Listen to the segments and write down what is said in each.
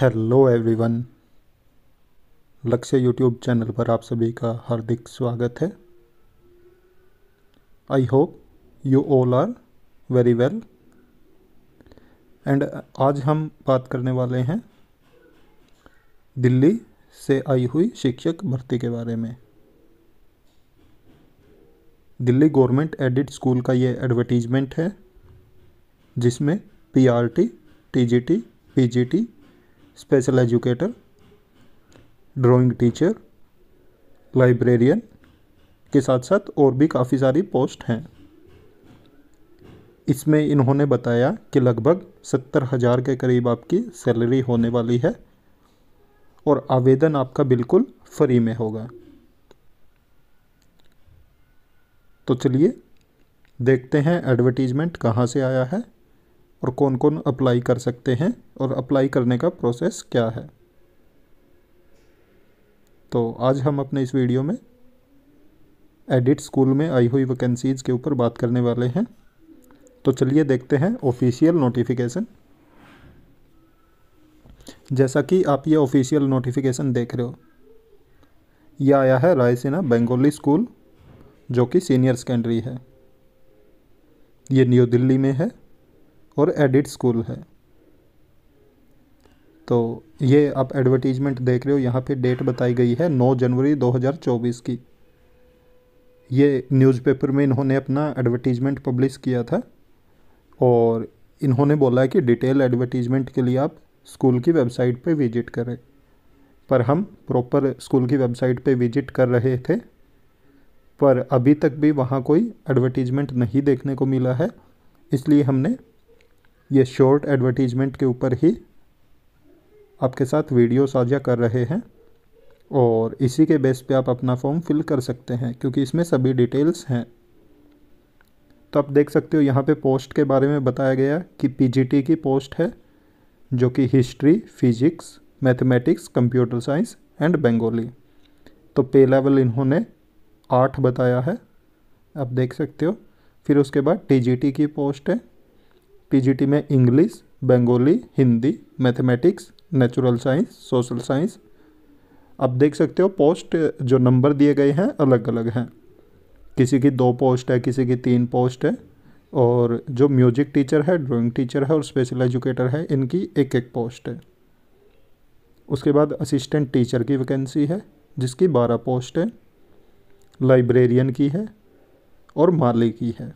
hello everyone Lakshya YouTube channel पर आप सभी का हार्दिक स्वागत है I hope you all are very well and आज हम बात करने वाले हैं दिल्ली से आई हुई शिक्षक भर्ती के बारे में दिल्ली गवर्नमेंट एडिट स्कूल का ये एडवर्टीजमेंट है जिसमें PRT TGT PGT special educator, drawing teacher, librarian के साथ साथ और भी काफ़ी सारी पोस्ट हैं इसमें इन्होंने बताया कि लगभग सत्तर हज़ार के करीब आपकी सैलरी होने वाली है और आवेदन आपका बिल्कुल फ्री में होगा तो चलिए देखते हैं एडवर्टीजमेंट कहाँ से आया है और कौन कौन अप्लाई कर सकते हैं और अप्लाई करने का प्रोसेस क्या है तो आज हम अपने इस वीडियो में एडिट स्कूल में आई हुई वैकेंसीज़ के ऊपर बात करने वाले हैं तो चलिए देखते हैं ऑफिशियल नोटिफिकेशन जैसा कि आप ये ऑफिशियल नोटिफिकेशन देख रहे हो यह आया है रायसेना बंगाली स्कूल जो कि सीनियर सेकेंडरी है ये न्यू दिल्ली में है और एडिट स्कूल है तो ये आप एडवर्टीजमेंट देख रहे हो यहाँ पे डेट बताई गई है 9 जनवरी 2024 की ये न्यूज़पेपर में इन्होंने अपना एडवर्टीजमेंट पब्लिश किया था और इन्होंने बोला है कि डिटेल एडवर्टीजमेंट के लिए आप स्कूल की वेबसाइट पे विजिट करें पर हम प्रॉपर स्कूल की वेबसाइट पे विजिट कर रहे थे पर अभी तक भी वहाँ कोई एडवर्टीजमेंट नहीं देखने को मिला है इसलिए हमने ये शॉर्ट एडवर्टीजमेंट के ऊपर ही आपके साथ वीडियो साझा कर रहे हैं और इसी के बेस पे आप अपना फॉर्म फिल कर सकते हैं क्योंकि इसमें सभी डिटेल्स हैं तो आप देख सकते हो यहाँ पे पोस्ट के बारे में बताया गया कि पीजीटी की पोस्ट है जो कि history physics mathematics computer science and Bengali तो पे लेवल इन्होंने आठ बताया है आप देख सकते हो फिर उसके बाद टी की पोस्ट है पीजीटी में English Bengali Hindi mathematics natural science social science आप देख सकते हो पोस्ट जो नंबर दिए गए हैं अलग अलग हैं किसी की दो पोस्ट है किसी की तीन पोस्ट है और जो म्यूजिक टीचर है ड्राइंग टीचर है और स्पेशल एजुकेटर है इनकी एक एक पोस्ट है उसके बाद असिस्टेंट टीचर की वैकेंसी है जिसकी बारह पोस्ट है लाइब्रेरियन की है और माली की है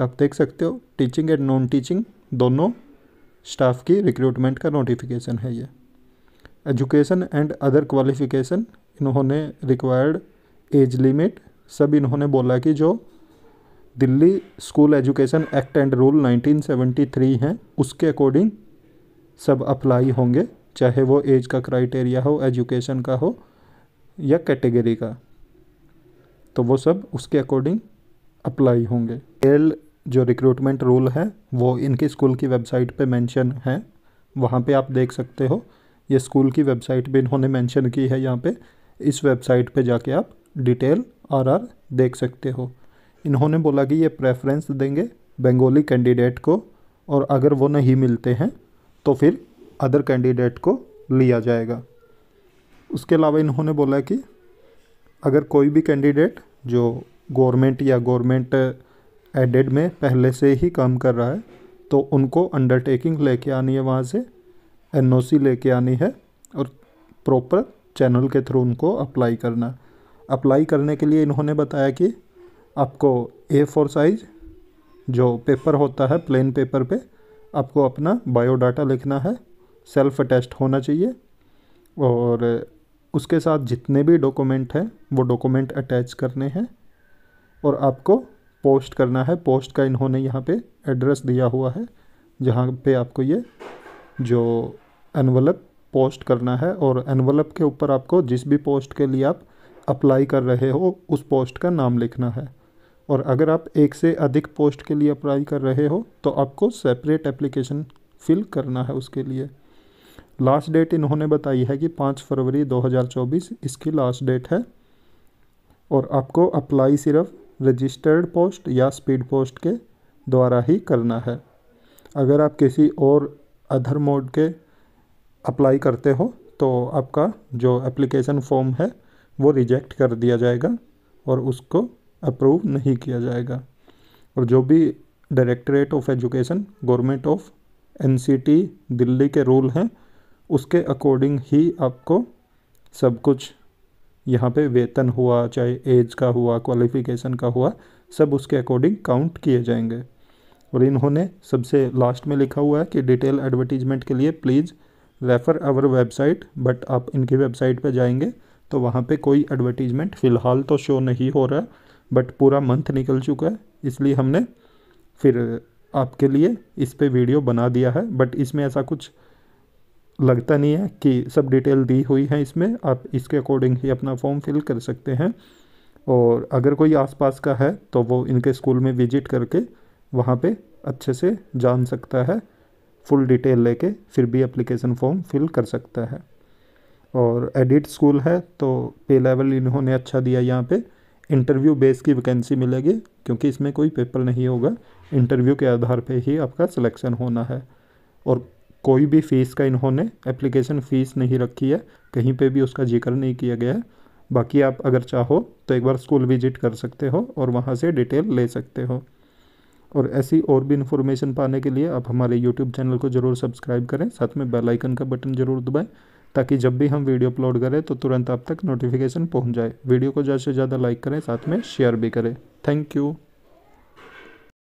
तो आप देख सकते हो टीचिंग एंड नॉन टीचिंग दोनों स्टाफ की रिक्रूटमेंट का नोटिफिकेशन है ये एजुकेशन एंड अदर क्वालिफिकेशन इन्होंने रिक्वायर्ड एज लिमिट सब इन्होंने बोला कि जो Delhi school education act and rule 1973 हैं उसके अकॉर्डिंग सब अप्लाई होंगे चाहे वो एज का क्राइटेरिया हो एजुकेशन का हो या कैटेगरी का तो वो सब उसके अकॉर्डिंग अप्लाई होंगे एल जो रिक्रूटमेंट रूल है वो इनके स्कूल की वेबसाइट पे मेंशन है वहाँ पे आप देख सकते हो ये स्कूल की वेबसाइट भी इन्होंने मेंशन की है यहाँ पे इस वेबसाइट पे जाके आप डिटेल आरआर देख सकते हो इन्होंने बोला कि ये प्रेफरेंस देंगे बंगाली कैंडिडेट को और अगर वो नहीं मिलते हैं तो फिर अदर कैंडिडेट को लिया जाएगा उसके अलावा इन्होंने बोला कि अगर कोई भी कैंडिडेट जो गवर्नमेंट या गवर्नमेंट एडेड में पहले से ही काम कर रहा है तो उनको अंडरटेकिंग लेके आनी है वहाँ से एन लेके आनी है और प्रॉपर चैनल के थ्रू उनको अप्लाई करना है अप्लाई करने के लिए इन्होंने बताया कि आपको ए फोर साइज जो पेपर होता है प्लेन पेपर पे आपको अपना बायोडाटा लिखना है सेल्फ अटेस्ट होना चाहिए और उसके साथ जितने भी डॉक्यूमेंट हैं वो डॉक्यूमेंट अटैच करने हैं और आपको पोस्ट करना है पोस्ट का इन्होंने यहाँ पे एड्रेस दिया हुआ है जहाँ पे आपको ये जो एनवलप पोस्ट करना है और एनवलप के ऊपर आपको जिस भी पोस्ट के लिए आप अप्लाई कर रहे हो उस पोस्ट का नाम लिखना है और अगर आप एक से अधिक पोस्ट के लिए अप्लाई कर रहे हो तो आपको सेपरेट एप्लीकेशन फिल करना है उसके लिए लास्ट डेट इन्होंने बताई है कि पाँच फरवरी 2024 इसकी लास्ट डेट है और आपको अप्लाई सिर्फ रजिस्टर्ड पोस्ट या स्पीड पोस्ट के द्वारा ही करना है अगर आप किसी और अधर मोड के अप्लाई करते हो तो आपका जो एप्लीकेशन फॉर्म है वो रिजेक्ट कर दिया जाएगा और उसको अप्रूव नहीं किया जाएगा और जो भी directorate of education government of NCT Delhi के रूल हैं उसके अकॉर्डिंग ही आपको सब कुछ यहाँ पे वेतन हुआ चाहे एज का हुआ क्वालिफिकेशन का हुआ सब उसके अकॉर्डिंग काउंट किए जाएंगे और इन्होंने सबसे लास्ट में लिखा हुआ है कि डिटेल एडवर्टीजमेंट के लिए please refer our website but आप इनकी वेबसाइट पर जाएंगे तो वहाँ पे कोई एडवर्टीजमेंट फ़िलहाल तो शो नहीं हो रहा बट पूरा मंथ निकल चुका है इसलिए हमने फिर आपके लिए इस पर वीडियो बना दिया है बट इसमें ऐसा कुछ लगता नहीं है कि सब डिटेल दी हुई है इसमें आप इसके अकॉर्डिंग ही अपना फॉर्म फिल कर सकते हैं और अगर कोई आसपास का है तो वो इनके स्कूल में विजिट करके वहाँ पे अच्छे से जान सकता है फुल डिटेल लेके फिर भी एप्लीकेशन फॉर्म फिल कर सकता है और एडिट स्कूल है तो पे लेवल इन्होंने अच्छा दिया यहाँ पे इंटरव्यू बेस की वैकेंसी मिलेगी क्योंकि इसमें कोई पेपर नहीं होगा इंटरव्यू के आधार पर ही आपका सिलेक्शन होना है और कोई भी फ़ीस का इन्होंने एप्लीकेशन फ़ीस नहीं रखी है कहीं पे भी उसका जिक्र नहीं किया गया है बाकी आप अगर चाहो तो एक बार स्कूल विजिट कर सकते हो और वहाँ से डिटेल ले सकते हो और ऐसी और भी इन्फॉर्मेशन पाने के लिए आप हमारे यूट्यूब चैनल को ज़रूर सब्सक्राइब करें साथ में बेलाइकन का बटन ज़रूर दबाएँ ताकि जब भी हम वीडियो अपलोड करें तो तुरंत आप तक नोटिफिकेशन पहुंच जाए वीडियो को ज़्यादा से ज़्यादा लाइक करें साथ में शेयर भी करें थैंक यू